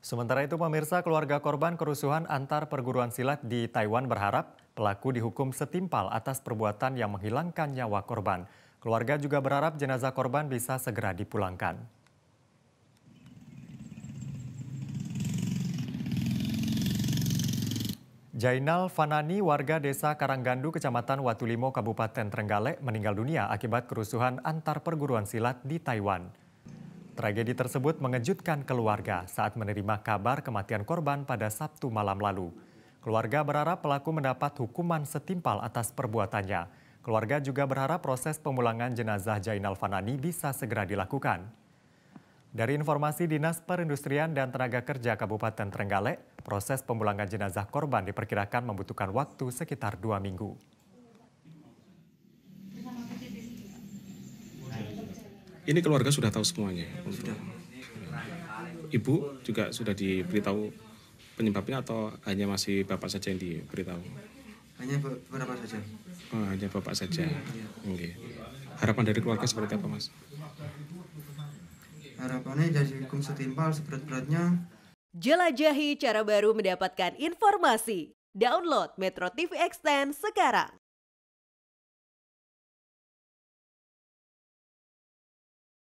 Sementara itu pemirsa keluarga korban kerusuhan antar perguruan silat di Taiwan berharap pelaku dihukum setimpal atas perbuatan yang menghilangkan nyawa korban. Keluarga juga berharap jenazah korban bisa segera dipulangkan. Jainal Fanani, warga desa Karanggandu, Kecamatan Watulimo, Kabupaten Trenggalek, meninggal dunia akibat kerusuhan antar perguruan silat di Taiwan. Tragedi tersebut mengejutkan keluarga saat menerima kabar kematian korban pada Sabtu malam lalu. Keluarga berharap pelaku mendapat hukuman setimpal atas perbuatannya. Keluarga juga berharap proses pemulangan jenazah Jainal Fanani bisa segera dilakukan. Dari informasi Dinas Perindustrian dan Tenaga Kerja Kabupaten Trenggalek, proses pemulangan jenazah korban diperkirakan membutuhkan waktu sekitar dua minggu. ini keluarga sudah tahu semuanya. Sudah. Iya. Ibu juga sudah diberitahu penyebabnya atau hanya masih bapak saja yang diberitahu? Hanya berapa saja? Oh, hanya bapak saja. Ya. Okay. Harapan dari keluarga seperti apa, Mas? Harapannya dari hukum setimpal seberat-beratnya. Jelajahi cara baru mendapatkan informasi. Download Metro TV Extend sekarang.